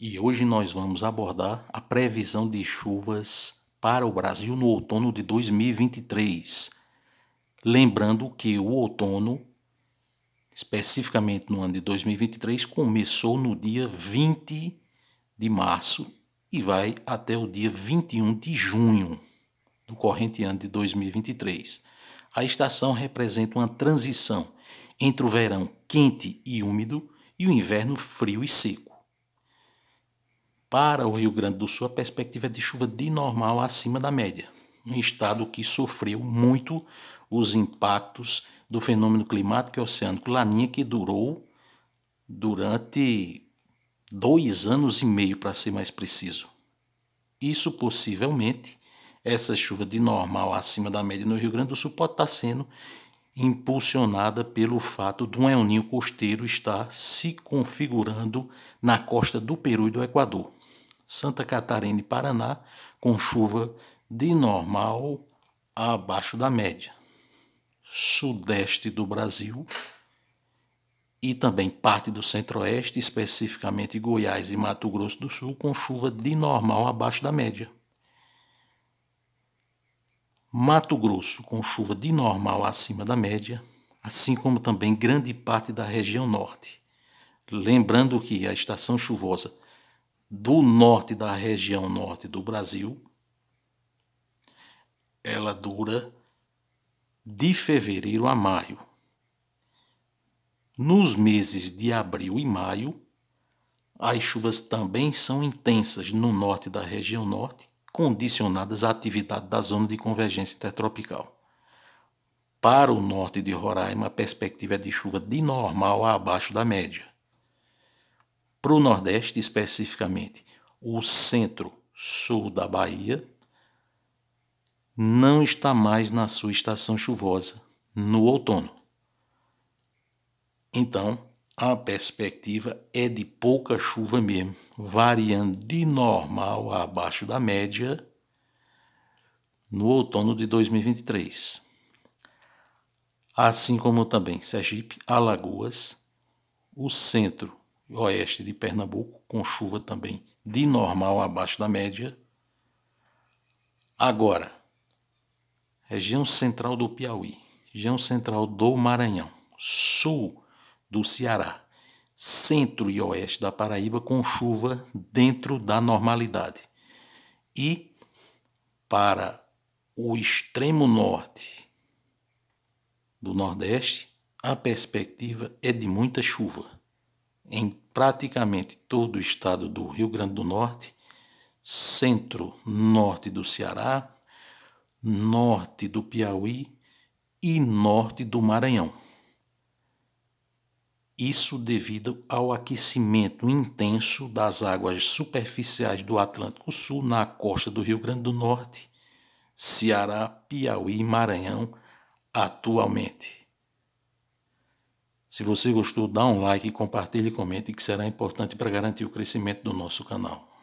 E hoje nós vamos abordar a previsão de chuvas para o Brasil no outono de 2023. Lembrando que o outono, especificamente no ano de 2023, começou no dia 20 de março e vai até o dia 21 de junho do corrente ano de 2023. A estação representa uma transição entre o verão quente e úmido e o inverno frio e seco. Para o Rio Grande do Sul, a perspectiva é de chuva de normal acima da média, um estado que sofreu muito os impactos do fenômeno climático e oceânico Laninha, que durou durante dois anos e meio, para ser mais preciso. Isso possivelmente, essa chuva de normal acima da média no Rio Grande do Sul pode estar sendo impulsionada pelo fato de um El Ninho costeiro estar se configurando na costa do Peru e do Equador. Santa Catarina e Paraná, com chuva de normal abaixo da média. Sudeste do Brasil e também parte do Centro-Oeste, especificamente Goiás e Mato Grosso do Sul, com chuva de normal abaixo da média. Mato Grosso com chuva de normal acima da média, assim como também grande parte da região norte. Lembrando que a estação chuvosa do norte da região norte do Brasil, ela dura de fevereiro a maio. Nos meses de abril e maio, as chuvas também são intensas no norte da região norte, condicionadas à atividade da zona de convergência intertropical. Para o norte de Roraima, a perspectiva é de chuva de normal a abaixo da média para o Nordeste especificamente, o centro-sul da Bahia, não está mais na sua estação chuvosa no outono. Então, a perspectiva é de pouca chuva mesmo, variando de normal a abaixo da média no outono de 2023. Assim como também Sergipe, Alagoas, o centro oeste de Pernambuco, com chuva também de normal abaixo da média. Agora, região central do Piauí, região central do Maranhão, sul do Ceará, centro e oeste da Paraíba, com chuva dentro da normalidade. E para o extremo norte do Nordeste, a perspectiva é de muita chuva em praticamente todo o estado do Rio Grande do Norte, centro-norte do Ceará, norte do Piauí e norte do Maranhão. Isso devido ao aquecimento intenso das águas superficiais do Atlântico Sul na costa do Rio Grande do Norte, Ceará, Piauí e Maranhão atualmente. Se você gostou, dá um like, compartilhe, comente, que será importante para garantir o crescimento do nosso canal.